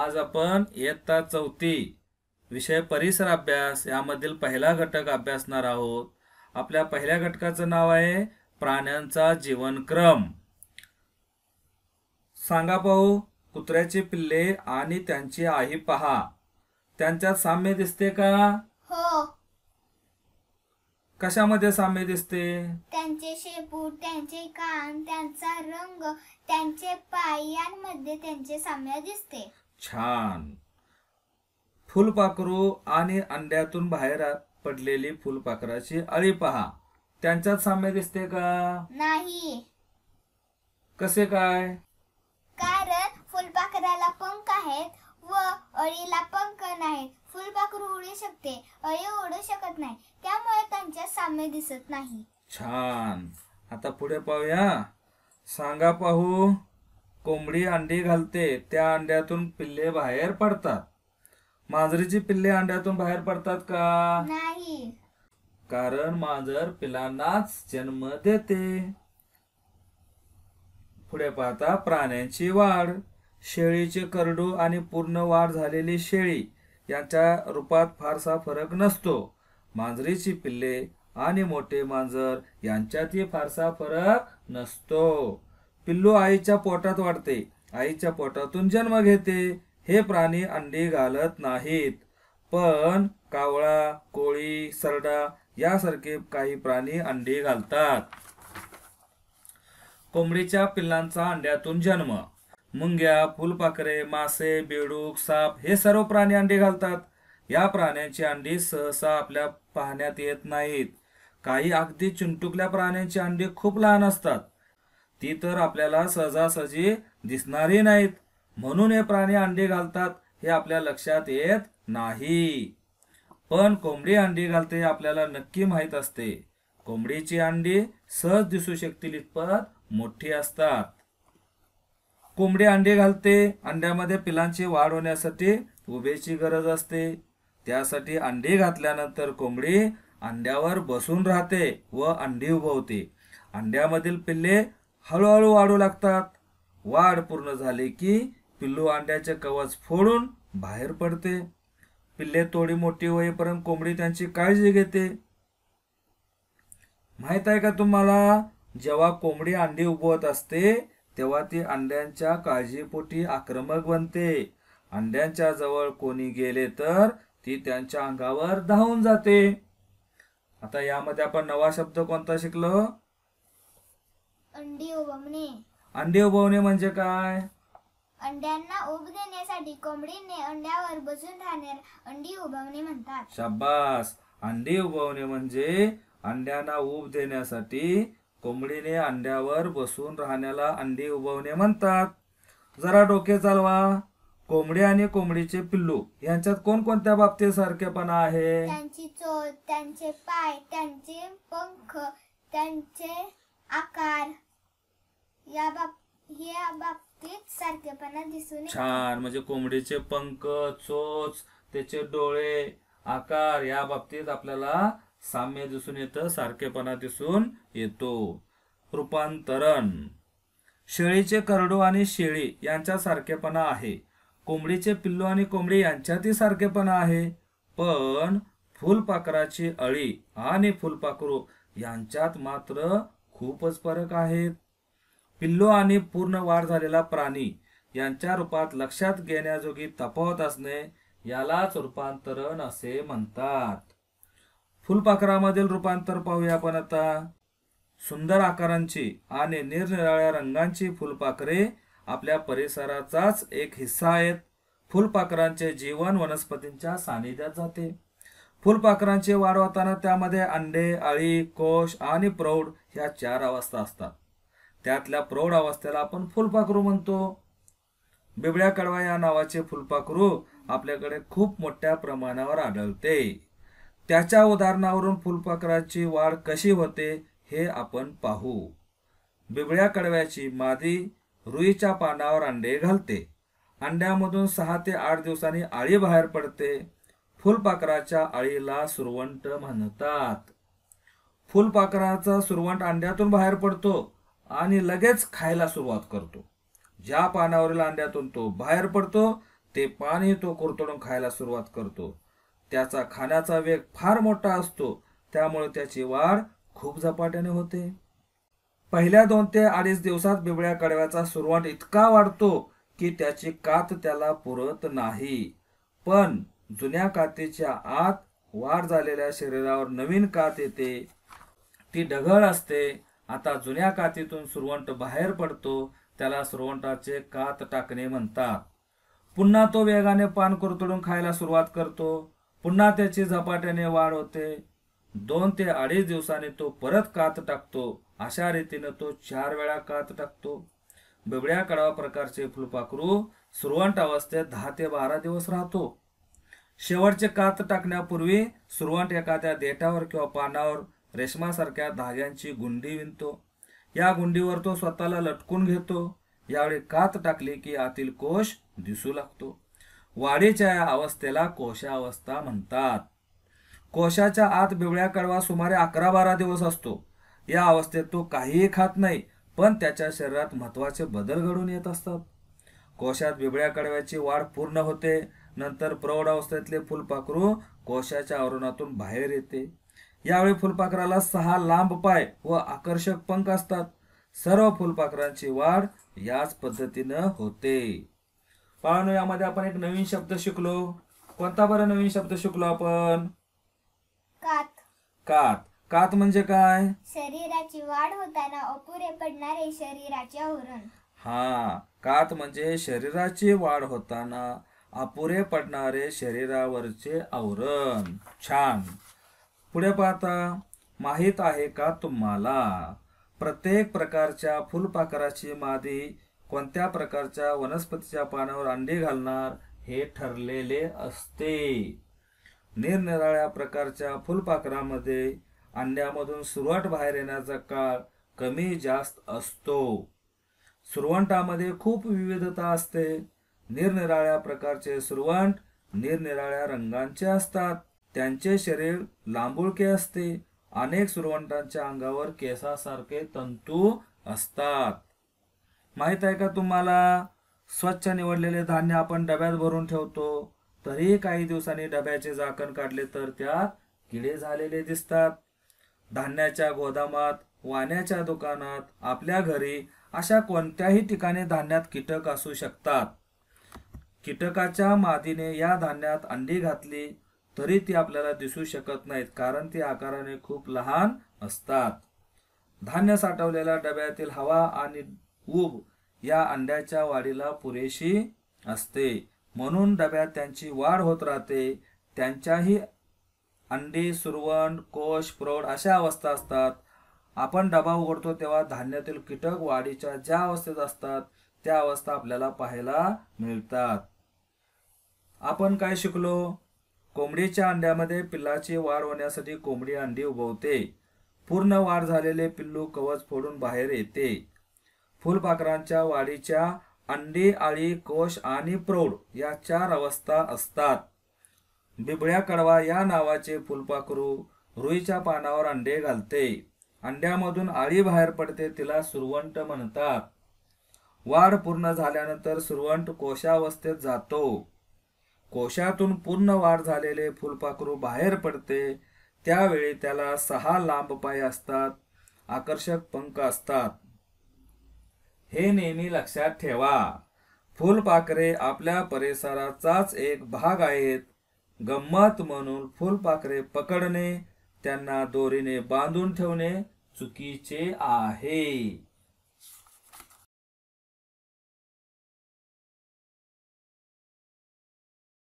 आज आपण इयत्ता चौथी विषय परिसर अभ्यास यामधील पहिला घटक अभ्यासणार आहोत आपल्या पहिल्या घटकाचं नाव आहे प्राण्यांचा जीवनक्रम सांगा पाहू कुत्र्याचे पिल्ले आणि त्यांची आई पहा त्यांच्यात साम्य दिसते का हो कशामध्ये साम्य दिसते त्यांचे शेपू त्यांचे कान त्यांचा रंग त्यांचे पायांमध्ये त्यांचे साम्य दिसते छान फुलपाखरू आणि अंड्यातून बाहेर पडलेली फुलपाखराची अळी पहा त्यांच्यात साम्य दिसते का नाही कसे काय कारण फुलपाखराला पंख आहेत व अळीला पंख नाहीत फुलपाखरू उडू शकते अळी उडू शकत नाही त्यामुळे त्यांच्या साम्य दिसत नाही छान आता पुढे पाहूया सांगा पाहू कोंबडी अंडी घालते त्या अंड्यातून पिल्ले बाहेर पडतात मांजरीची पिल्ले अंड्यातून बाहेर पडतात का नाही कारण मांजर पिलांनाच जन्म देते पुढे पाहता प्राण्यांची वाढ शेळीचे करडू आणि पूर्ण वाढ झालेली शेळी यांच्या रूपात फारसा फरक नसतो मांजरीची पिल्ले आणि मोठे मांजर यांच्यातही फारसा फरक नसतो पिल्लू आईच्या पोटात वाढते आईच्या पोटातून जन्म घेते हे प्राणी अंडी घालत नाहीत पण कावळा कोळी सरडा यासारखे काही प्राणी अंडी घालतात कोंबडीच्या पिल्लांचा अंड्यातून जन्म मुंग्या फुलपाखरे मासे बेडूक साप हे सर्व प्राणी अंडी घालतात या प्राण्यांची अंडी सहसा आपल्या पाहण्यात येत नाहीत काही अगदी चुंटुकल्या प्राण्यांची अंडी खूप लहान असतात ती तर आपल्याला सहजासहजी दिसणारी नाहीत म्हणून हे प्राणी अंडी घालतात हे आपल्या लक्षात येत नाही पण कोंबडी अंडी घालते आपल्याला नक्की माहीत असते कोंबडीची अंडी सहज दिसू शकतील इतपत मोठी असतात कोंबडी अंडी घालते अंड्यामध्ये पिलांची वाढ होण्यासाठी उभेची गरज असते त्यासाठी अंडी घातल्यानंतर कोंबडी अंड्यावर बसून राहते व अंडी उभवते अंड्यामधील पिल्ले हळूहळू वाढू लागतात वाढ पूर्ण झाली की पिल्लू अंड्याचे कवच फोडून बाहेर पडते पिल्ले थोडी मोठी होईपर्यंत कोंबडी त्यांची काळजी घेते माहित आहे का तुम्हाला जेव्हा कोंबडी अंडी उभवत असते तेव्हा ती अंड्यांच्या काळजीपोटी आक्रमक बनते अंड्यांच्या जवळ कोणी गेले तर ती त्यांच्या अंगावर धावून जाते आता यामध्ये आपण नवा शब्द कोणता शिकलो अंडी उबवणे अंडी उबवणे म्हणजे काय अंड्यांना उब देण्यासाठी कोंबडीने अंड्यावर बसून राहणार अंडी उबवणे म्हणतात शाबास अंडी उबवणे म्हणजे अंड्यांना उब देण्यासाठी कोंबडीने अंड्यावर बसून राहण्याला अंडी उबवणे म्हणतात जरा डोके चालवा कोंबडी आणि कोंबडीचे पिल्लू यांच्यात कोणकोणत्या बाबतीत सारखेपणा आहे त्यांची चोच त्यांचे पाय त्यांचे पंख त्यांचे आकार या बाप या बाबतीत सारखेपणा दिसून छान म्हणजे कोंबडीचे पंख चोच त्याचे डोळे आकार या बाबतीत आपल्याला साम्य दिसून येत सारखेपणा दिसून येतो रूपांतरण शेळीचे करडू आणि शेळी यांच्या सारखेपणा आहे कोंबडीचे पिल्लू आणि कोंबडी यांच्यातही सारखेपणा आहे पण फुलपाखराची अळी आणि फुलपाखरू यांच्यात मात्र खूपच फरक आहेत पिल्लो आणि पूर्ण वाढ झालेला प्राणी यांच्या रूपात लक्षात घेण्याजोगी तफावत असणे यालाच रूपांतरण असे म्हणतात फुलपाखरामधील रूपांतर पाहूया आपण आता सुंदर आकारांची आणि निरनिराळ्या रंगांची फुलपाखरे आपल्या परिसराचाच एक हिस्सा आहेत फुलपाखरांचे जीवन वनस्पतींच्या सानिध्यात जाते फुलपाखरांचे वाढवताना त्यामध्ये अंडे अळी कोश आणि प्रौढ ह्या चार अवस्था असतात त्यातल्या प्रौढ अवस्थेला आपण फुलपाखरू म्हणतो बिबड्या कडवा या नावाचे फुलपाखरू आपल्याकडे खूप मोठ्या प्रमाणावर आढळते त्याच्या उदाहरणावरून फुलपाखराची वाढ कशी होते हे आपण पाहू बिबळ्या कडव्याची मादी रुईच्या पानावर अंडे घालते अंड्यामधून सहा ते आठ दिवसांनी आळी बाहेर पडते फुलपाखराच्या आळीला सुरवंट म्हणतात फुलपाखराचा सुरवंट अंड्यातून बाहेर पडतो आणि लगेच खायला सुरुवात करतो ज्या पानावरील अंड्यातून तो बाहेर पडतो ते पानही तो कुरतडून खायला सुरुवात करतो त्याचा खाण्याचा वेग फार मोठा असतो त्यामुळे त्याची वाढ खूप झपाट्याने होते पहिल्या दोन ते अडीच दिवसात बिबळ्या कडव्याचा सुरवंट इतका वाढतो की त्याची कात त्याला पुरत नाही पण जुन्या कातीच्या आत वाढ झालेल्या शरीरावर नवीन कात येते ती ढगळ असते आता जुन्या कातीतून सुरवंट बाहेर पडतो त्याला सुरवंटाचे कात टाकणे म्हणतात पुन्हा तो वेगाने पान कुरतडून खायला सुरुवात करतो पुन्हा त्याची झपाट्याने वाढ होते दोन ते अडीच दिवसाने तो परत कात टाकतो अशा रीतीने तो चार वेळा कात टाकतो बिबड्या कडवा प्रकारचे फुलपाखरू सुरवंट अवस्थेत दहा ते बारा दिवस राहतो शेवटचे कात टाकण्यापूर्वी सुरवंट एखाद्या देठावर किंवा पानावर रेशमासारख्या धाग्यांची गुंडी विणतो या गुंडीवर तो स्वतःला लटकून घेतो यावेळी कात टाकली की आतील कोश दिसू लागतो वाढीच्या या अवस्थेला कोशावस्था म्हणतात कोशाच्या आत बिबळ्या कडवा सुमारे अकरा बारा दिवस असतो या अवस्थेत तो काहीही खात नाही पण त्याच्या शरीरात महत्त्वाचे बदल घडून येत असतात कोशात बिबळ्या कडव्याची वाढ पूर्ण होते नंतर प्रौढ अवस्थेतले फुलपाखरू कोशाच्या आवरणातून बाहेर येते यावेळी फुलपाखराला सहा लांब पाय व आकर्षक पंख असतात सर्व फुलपाखरांची वाढ याच पद्धतीनं होते पाळणू यामध्ये आपण एक नवीन शब्द शिकलो कोणता बरं नवीन शब्द शिकलो आपण कात कात कात म्हणजे काय शरीराची वाढ होताना अपुरे पडणारे शरीराचे आवरण हा कात म्हणजे शरीराची वाढ होताना अपुरे पडणारे शरीरावरचे आवरण छान पुढे पाहता माहीत आहे का तुम्हाला प्रत्येक प्रकारच्या फुलपाखराची मादी कोणत्या प्रकारच्या वनस्पतीच्या पानावर अंडी घालणार हे ठरलेले असते निरनिराळ्या प्रकारच्या फुलपाखरामध्ये अंड्यामधून सुरवट बाहेर येण्याचा काळ कमी जास्त असतो सुरवंटामध्ये खूप विविधता असते निरनिराळ्या प्रकारचे सुरवंट निरनिराळ्या रंगांचे असतात त्यांचे शरीर लांबुळके असते अनेक सुरवंटांच्या अंगावर केसासारखे तंतू असतात माहीत आहे का तुम्हाला स्वच्छ निवडलेले धान्य आपण डब्यात भरून ठेवतो तरी काही दिवसांनी डब्याचे झाकण काढले तर त्यात किडे झालेले दिसतात धान्याच्या गोदामात वाण्याच्या दुकानात आपल्या घरी अशा कोणत्याही ठिकाणी धान्यात कीटक असू शकतात कीटकाच्या मादीने या धान्यात अंडी घातली तरी ती आपल्याला दिसू शकत नाहीत कारण ती आकाराने खूप लहान असतात धान्य साठवलेल्या डब्यातील हवा आणि ऊब या अंड्याच्या वाढीला पुरेशी असते म्हणून डब्यात त्यांची वाढ होत राहते त्यांच्याही अंडी सुरवण कोश प्रौढ अशा अवस्था असतात आपण डबा उघडतो तेव्हा धान्यातील कीटक वाढीच्या ज्या अवस्थेत असतात त्या अवस्था आपल्याला पाहायला मिळतात आपण काय शिकलो कोंबडीच्या अंड्यामध्ये पिल्लाची वाढ होण्यासाठी कोंबडी अंडी उभवते पूर्ण वाढ झालेले पिल्लू कवच फोडून बाहेर येते फुलपाखरांच्या वाढीच्या अंडी आळी कोश आणि प्रौढ या चार अवस्था असतात बिबळ्या कडवा या नावाचे फुलपाखरू रुईच्या पानावर अंडे घालते अंड्यामधून आळी बाहेर पडते तिला सुरवंट म्हणतात वाढ पूर्ण झाल्यानंतर सुरवंट कोशावस्थेत जातो कोशातून पूर्ण वाढ झालेले फुलपाखरू बाहेर पडते त्यावेळी त्याला सहा लांब पाय असतात आकर्षक पंख असतात हे नेहमी लक्षात ठेवा फुलपाखरे आपल्या परिसराचाच एक भाग आहेत गंमत म्हणून फुलपाखरे पकडणे त्यांना दोरीने बांधून ठेवणे चुकीचे आहे